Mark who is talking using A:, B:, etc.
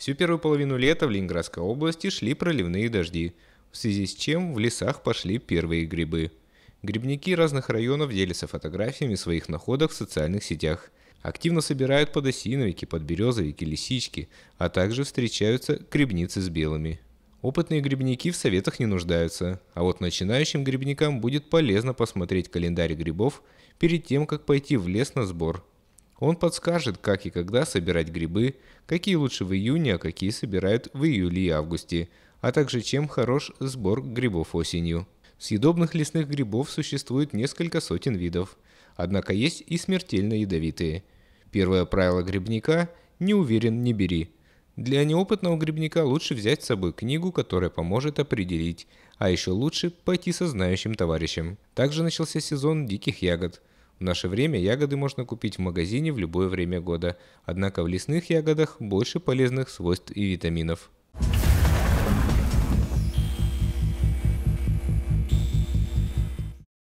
A: Всю первую половину лета в Ленинградской области шли проливные дожди, в связи с чем в лесах пошли первые грибы. Грибники разных районов делятся фотографиями своих находок в социальных сетях. Активно собирают подосиновики, подберезовики, лисички, а также встречаются грибницы с белыми. Опытные грибники в советах не нуждаются, а вот начинающим грибникам будет полезно посмотреть календарь грибов перед тем, как пойти в лес на сбор – он подскажет, как и когда собирать грибы, какие лучше в июне, а какие собирают в июле и августе, а также чем хорош сбор грибов осенью. Съедобных лесных грибов существует несколько сотен видов, однако есть и смертельно ядовитые. Первое правило грибника – не уверен, не бери. Для неопытного грибника лучше взять с собой книгу, которая поможет определить, а еще лучше пойти со знающим товарищем. Также начался сезон диких ягод – в наше время ягоды можно купить в магазине в любое время года, однако в лесных ягодах больше полезных свойств и витаминов.